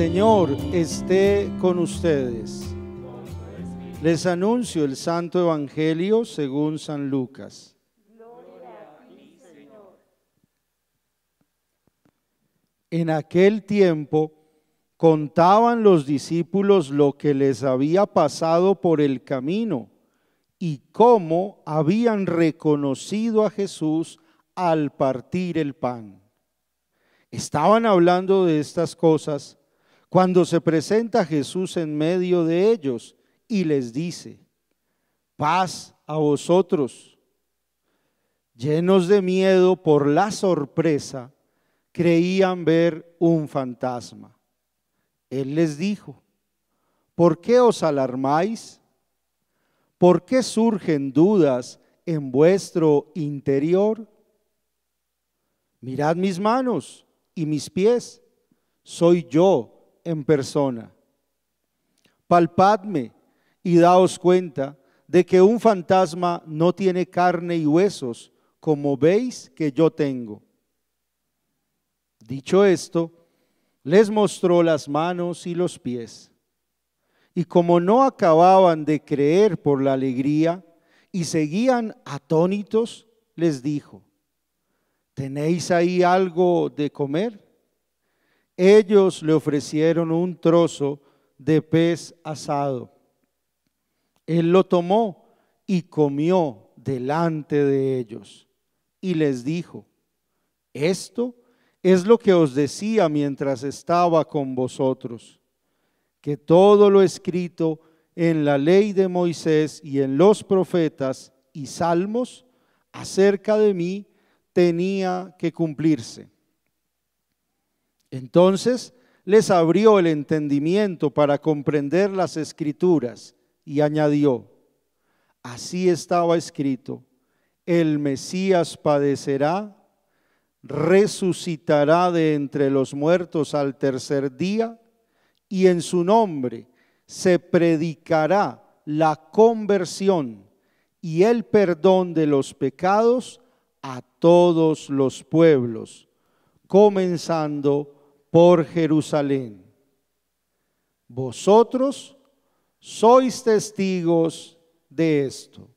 Señor esté con ustedes. Les anuncio el Santo Evangelio según San Lucas. En aquel tiempo contaban los discípulos lo que les había pasado por el camino y cómo habían reconocido a Jesús al partir el pan. Estaban hablando de estas cosas cuando se presenta Jesús en medio de ellos y les dice, paz a vosotros, llenos de miedo por la sorpresa, creían ver un fantasma. Él les dijo, ¿por qué os alarmáis? ¿Por qué surgen dudas en vuestro interior? Mirad mis manos y mis pies, soy yo en persona. Palpadme y daos cuenta de que un fantasma no tiene carne y huesos, como veis que yo tengo. Dicho esto, les mostró las manos y los pies. Y como no acababan de creer por la alegría y seguían atónitos, les dijo, ¿tenéis ahí algo de comer? ellos le ofrecieron un trozo de pez asado. Él lo tomó y comió delante de ellos y les dijo, esto es lo que os decía mientras estaba con vosotros, que todo lo escrito en la ley de Moisés y en los profetas y salmos acerca de mí tenía que cumplirse. Entonces les abrió el entendimiento para comprender las escrituras y añadió, así estaba escrito, el Mesías padecerá, resucitará de entre los muertos al tercer día y en su nombre se predicará la conversión y el perdón de los pecados a todos los pueblos, comenzando por Jerusalén. Vosotros sois testigos de esto.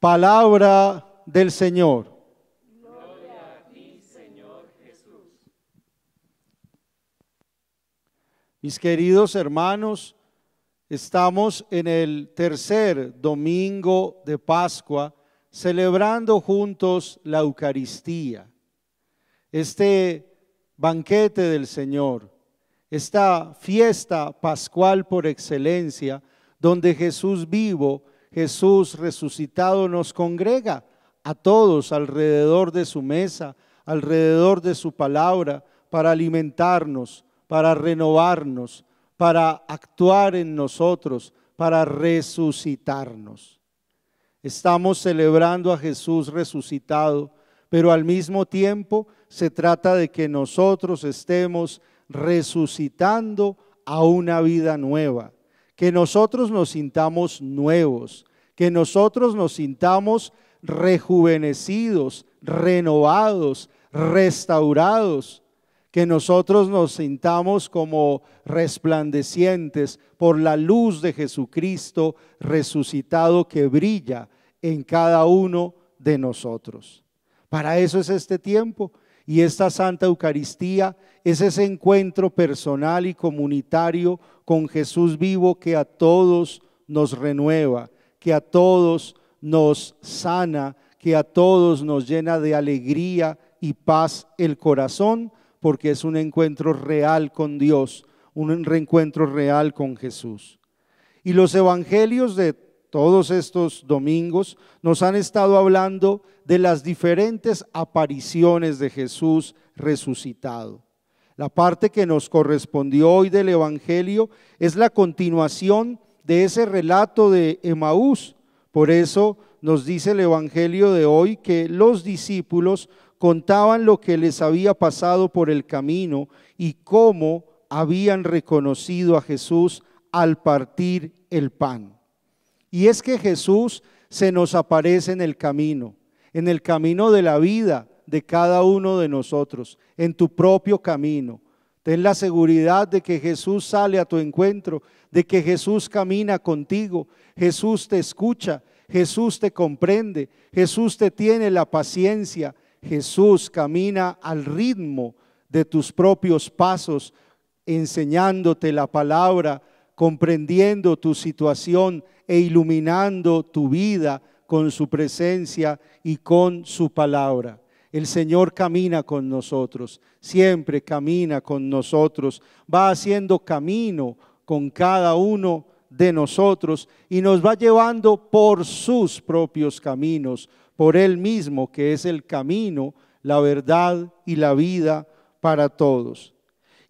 Palabra del Señor. Gloria a Señor Jesús. Mis queridos hermanos, estamos en el tercer domingo de Pascua celebrando juntos la Eucaristía este banquete del Señor, esta fiesta pascual por excelencia, donde Jesús vivo, Jesús resucitado nos congrega a todos alrededor de su mesa, alrededor de su palabra, para alimentarnos, para renovarnos, para actuar en nosotros, para resucitarnos. Estamos celebrando a Jesús resucitado pero al mismo tiempo se trata de que nosotros estemos resucitando a una vida nueva, que nosotros nos sintamos nuevos, que nosotros nos sintamos rejuvenecidos, renovados, restaurados, que nosotros nos sintamos como resplandecientes por la luz de Jesucristo resucitado que brilla en cada uno de nosotros. Para eso es este tiempo y esta Santa Eucaristía es ese encuentro personal y comunitario con Jesús vivo que a todos nos renueva, que a todos nos sana, que a todos nos llena de alegría y paz el corazón, porque es un encuentro real con Dios, un reencuentro real con Jesús. Y los evangelios de todos estos domingos nos han estado hablando de las diferentes apariciones de Jesús resucitado. La parte que nos correspondió hoy del Evangelio es la continuación de ese relato de Emaús. Por eso nos dice el Evangelio de hoy que los discípulos contaban lo que les había pasado por el camino y cómo habían reconocido a Jesús al partir el pan. Y es que Jesús se nos aparece en el camino en el camino de la vida de cada uno de nosotros, en tu propio camino. Ten la seguridad de que Jesús sale a tu encuentro, de que Jesús camina contigo, Jesús te escucha, Jesús te comprende, Jesús te tiene la paciencia, Jesús camina al ritmo de tus propios pasos, enseñándote la palabra, comprendiendo tu situación e iluminando tu vida con su presencia y con su palabra. El Señor camina con nosotros, siempre camina con nosotros, va haciendo camino con cada uno de nosotros y nos va llevando por sus propios caminos, por Él mismo, que es el camino, la verdad y la vida para todos.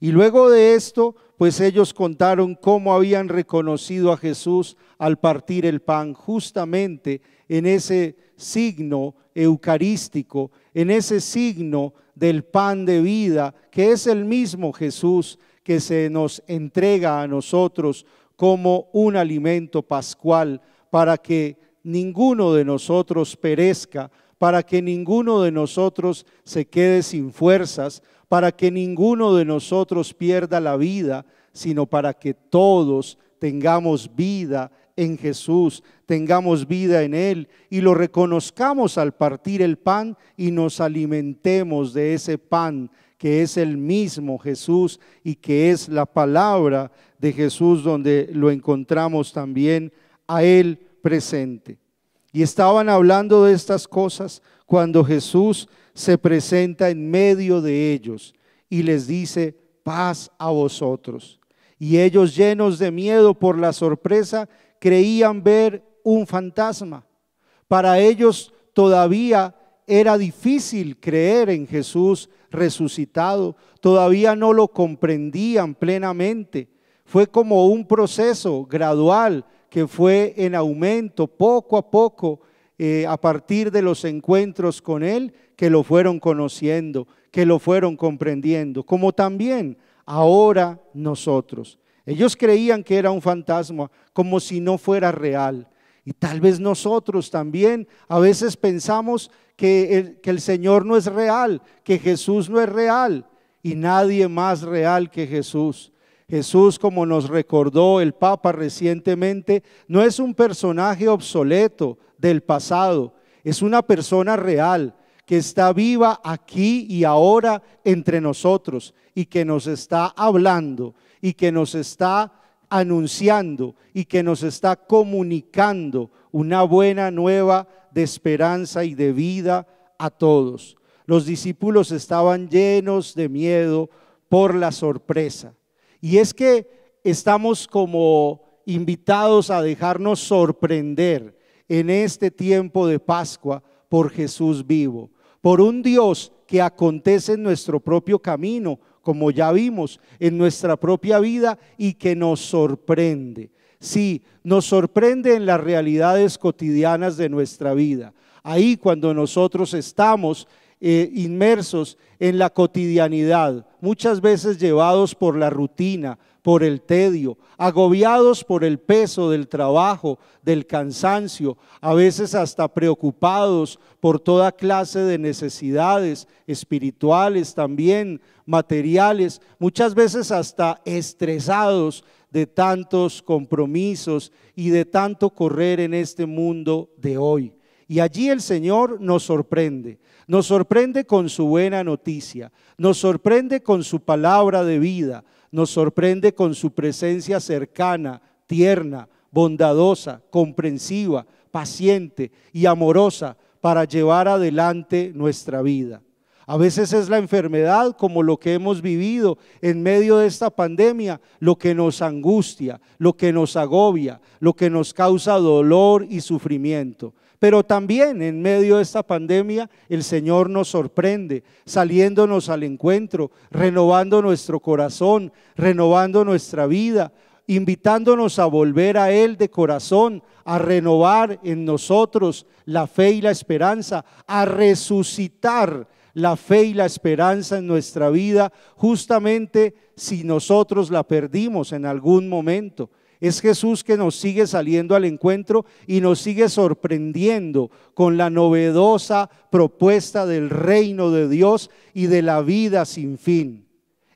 Y luego de esto pues ellos contaron cómo habían reconocido a Jesús al partir el pan, justamente en ese signo eucarístico, en ese signo del pan de vida, que es el mismo Jesús que se nos entrega a nosotros como un alimento pascual para que ninguno de nosotros perezca, para que ninguno de nosotros se quede sin fuerzas, para que ninguno de nosotros pierda la vida, sino para que todos tengamos vida en Jesús, tengamos vida en Él y lo reconozcamos al partir el pan y nos alimentemos de ese pan que es el mismo Jesús y que es la palabra de Jesús donde lo encontramos también a Él presente. Y estaban hablando de estas cosas cuando Jesús se presenta en medio de ellos y les dice, paz a vosotros. Y ellos llenos de miedo por la sorpresa, creían ver un fantasma. Para ellos todavía era difícil creer en Jesús resucitado, todavía no lo comprendían plenamente. Fue como un proceso gradual que fue en aumento poco a poco eh, a partir de los encuentros con Él que lo fueron conociendo, que lo fueron comprendiendo, como también ahora nosotros. Ellos creían que era un fantasma, como si no fuera real. Y tal vez nosotros también a veces pensamos que el, Señor no es real, que Jesús no es real y nadie más real que Jesús. Jesús, como nos recordó el Papa recientemente, no es un personaje obsoleto del pasado, es una persona real, que está viva aquí y ahora entre nosotros y que nos está hablando y que nos está anunciando y que nos está comunicando una buena nueva de esperanza y de vida a todos. Los discípulos estaban llenos de miedo por la sorpresa. Y es que estamos como invitados a dejarnos sorprender en este tiempo de Pascua por Jesús vivo por un Dios que acontece en nuestro propio camino, como ya vimos, en nuestra propia vida y que nos sorprende. Sí, nos sorprende en las realidades cotidianas de nuestra vida. Ahí cuando nosotros estamos eh, inmersos en la cotidianidad, muchas veces llevados por la rutina, por el tedio, agobiados por el peso del trabajo, del cansancio, a veces hasta preocupados por toda clase de necesidades espirituales también, materiales, muchas veces hasta estresados de tantos compromisos y de tanto correr en este mundo de hoy. Y allí el Señor nos sorprende, nos sorprende con su buena noticia, nos sorprende con su palabra de vida, nos sorprende con su presencia cercana, tierna, bondadosa, comprensiva, paciente y amorosa para llevar adelante nuestra vida. A veces es la enfermedad, como lo que hemos vivido en medio de esta pandemia, lo que nos angustia, lo que nos agobia, lo que nos causa dolor y sufrimiento. Pero también en medio de esta pandemia el Señor nos sorprende, saliéndonos al encuentro, renovando nuestro corazón, renovando nuestra vida, invitándonos a volver a Él de corazón, a renovar en nosotros la fe y la esperanza, a resucitar la fe y la esperanza en nuestra vida, justamente si nosotros la perdimos en algún momento. Es Jesús que nos sigue saliendo al encuentro y nos sigue sorprendiendo con la novedosa propuesta del reino de Dios y de la vida sin fin.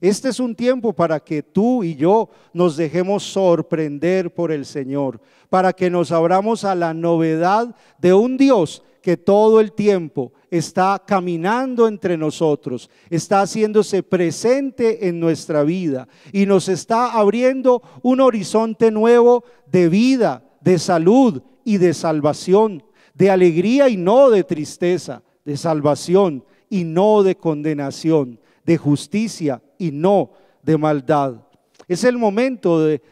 Este es un tiempo para que tú y yo nos dejemos sorprender por el Señor, para que nos abramos a la novedad de un Dios que todo el tiempo está caminando entre nosotros, está haciéndose presente en nuestra vida y nos está abriendo un horizonte nuevo de vida, de salud y de salvación, de alegría y no de tristeza, de salvación y no de condenación, de justicia y no de maldad. Es el momento de,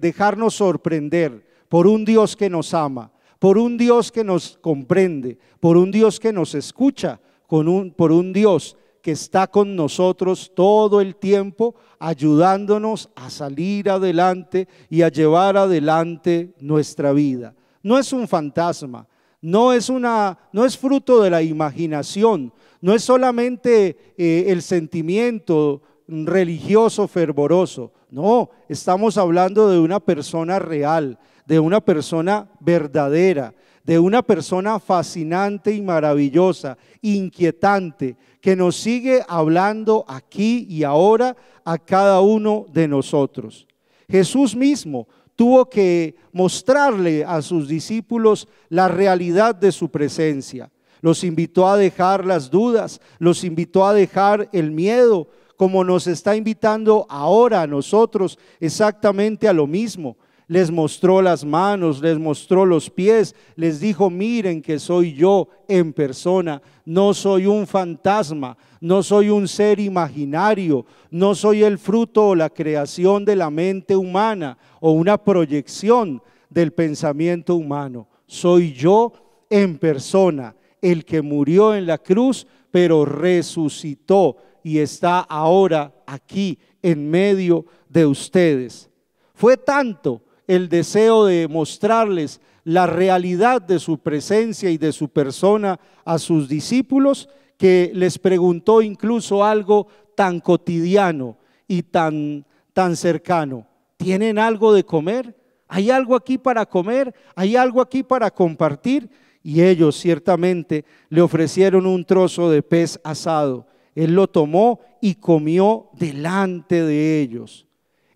dejarnos sorprender por un Dios que nos ama, por un Dios que nos comprende, por un Dios que nos escucha, por un Dios que está con nosotros todo el tiempo, ayudándonos a salir adelante y a llevar adelante nuestra vida. No es un fantasma, no es, una, no es fruto de la imaginación, no es solamente eh, el sentimiento religioso fervoroso, no, estamos hablando de una persona real, de una persona verdadera, de una persona fascinante y maravillosa, inquietante, que nos sigue hablando aquí y ahora a cada uno de nosotros. Jesús mismo tuvo que mostrarle a sus discípulos la realidad de su presencia. Los invitó a dejar las dudas, los invitó a dejar el miedo, como nos está invitando ahora a nosotros exactamente a lo mismo, les mostró las manos, les mostró los pies, les dijo, miren que soy yo en persona, no soy un fantasma, no soy un ser imaginario, no soy el fruto o la creación de la mente humana o una proyección del pensamiento humano, soy yo en persona, el que murió en la cruz, pero resucitó y está ahora aquí en medio de ustedes. Fue tanto el deseo de mostrarles la realidad de su presencia y de su persona a sus discípulos, que les preguntó incluso algo tan cotidiano y tan, tan cercano. ¿Tienen algo de comer? ¿Hay algo aquí para comer? ¿Hay algo aquí para compartir? Y ellos ciertamente le ofrecieron un trozo de pez asado. Él lo tomó y comió delante de ellos.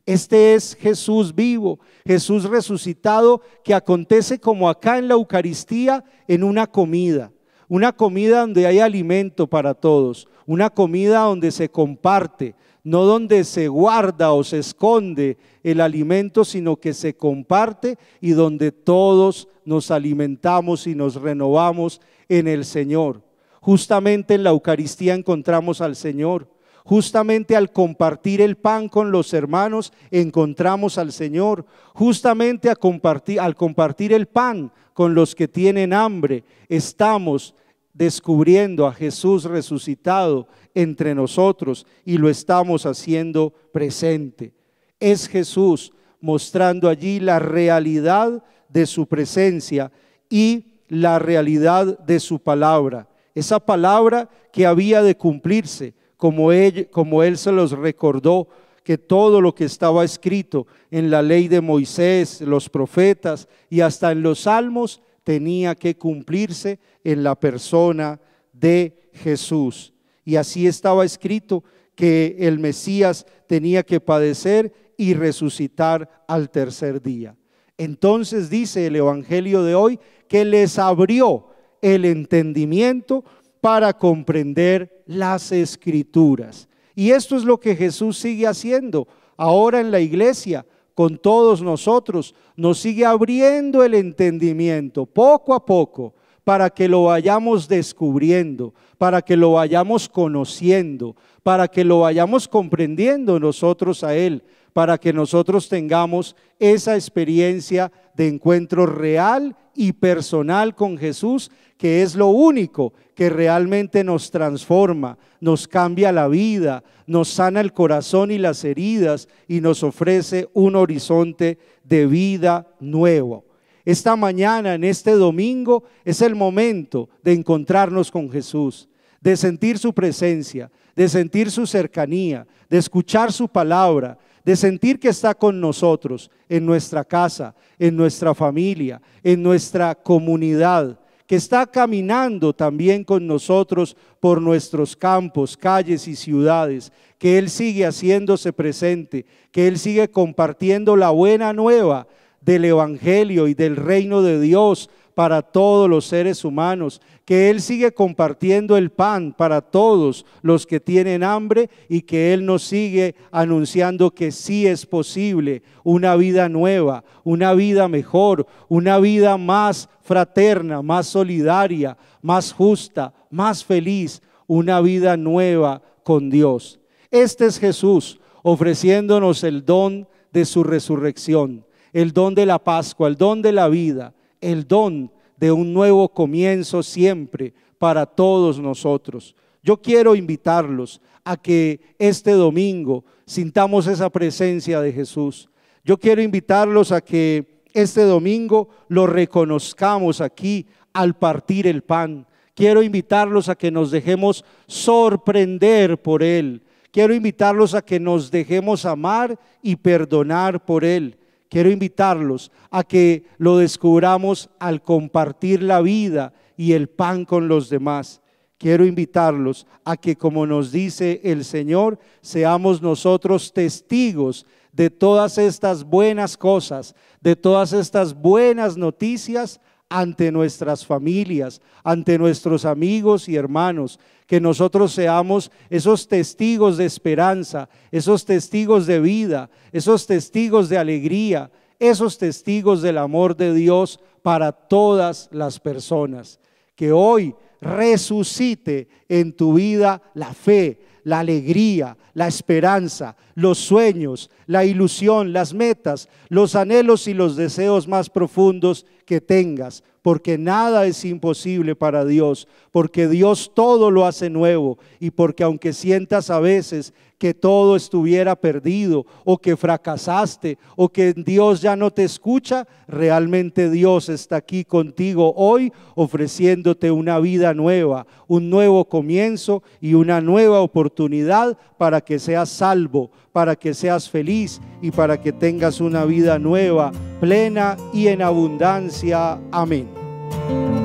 Este es Jesús vivo, Jesús resucitado, que acontece como acá en la Eucaristía, en una comida. Una comida donde hay alimento para todos, una comida donde se comparte, no donde se guarda o se esconde el alimento, sino que se comparte y donde todos nos alimentamos y nos renovamos en el Señor. Justamente en la Eucaristía encontramos al Señor. Justamente al compartir el pan con los hermanos encontramos al Señor. Justamente al compartir el pan con los que tienen hambre estamos descubriendo a Jesús resucitado entre nosotros y lo estamos haciendo presente. Es Jesús mostrando allí la realidad de su presencia y la realidad de su palabra. Esa palabra que había de cumplirse, como él, se los recordó que todo lo que estaba escrito en la ley de Moisés, los profetas y hasta en los salmos tenía que cumplirse en la persona de Jesús. Y así estaba escrito que el Mesías tenía que padecer y resucitar al tercer día. Entonces dice el Evangelio de hoy que les abrió el entendimiento para comprender las escrituras. Y esto es lo que Jesús sigue haciendo ahora en la iglesia, con todos nosotros. Nos sigue abriendo el entendimiento poco a poco para que lo vayamos descubriendo, para que lo vayamos conociendo, para que lo vayamos comprendiendo nosotros a Él, para que nosotros tengamos esa experiencia de encuentro real y personal con Jesús, que es lo único que realmente nos transforma, nos cambia la vida, nos sana el corazón y las heridas y nos ofrece un horizonte de vida nuevo. Esta mañana, en este domingo, es el momento de encontrarnos con Jesús, de sentir su presencia, de sentir su cercanía, de escuchar su palabra, de sentir que está con nosotros, en nuestra casa, en nuestra familia, en nuestra comunidad, que está caminando también con nosotros por nuestros campos, calles y ciudades, que Él sigue haciéndose presente, que Él sigue compartiendo la buena nueva del Evangelio y del reino de Dios para todos los seres humanos, que Él sigue compartiendo el pan para todos los que tienen hambre y que Él nos sigue anunciando que sí es posible una vida nueva, una vida mejor, una vida más fraterna, más solidaria, más justa, más feliz, una vida nueva con Dios. Este es Jesús ofreciéndonos el don de su resurrección, el don de la Pascua, el don de la vida, el don de un nuevo comienzo siempre para todos nosotros. Yo quiero invitarlos a que este domingo sintamos esa presencia de Jesús. Yo quiero invitarlos a que este domingo lo reconozcamos aquí al partir el pan. Quiero invitarlos a que nos dejemos sorprender por Él. Quiero invitarlos a que nos dejemos amar y perdonar por Él quiero invitarlos a que lo descubramos al compartir la vida y el pan con los demás. Quiero invitarlos a que, como nos dice el Señor, seamos nosotros testigos de todas estas buenas cosas, de todas estas buenas noticias ante nuestras familias, ante nuestros amigos y hermanos, que nosotros seamos esos testigos de esperanza, esos testigos de vida, esos testigos de alegría, esos testigos del amor de Dios para todas las personas. Que hoy resucite en tu vida la fe, la alegría, la esperanza, los sueños, la ilusión, las metas, los anhelos y los deseos más profundos que tengas, porque nada es imposible para Dios, porque Dios todo lo hace nuevo y porque aunque sientas a veces que todo estuviera perdido o que fracasaste o que Dios ya no te escucha, realmente Dios está aquí contigo hoy ofreciéndote una vida nueva, un nuevo comienzo y una nueva oportunidad para que seas salvo, para que seas feliz y para que tengas una vida nueva, plena y en abundancia. Amén.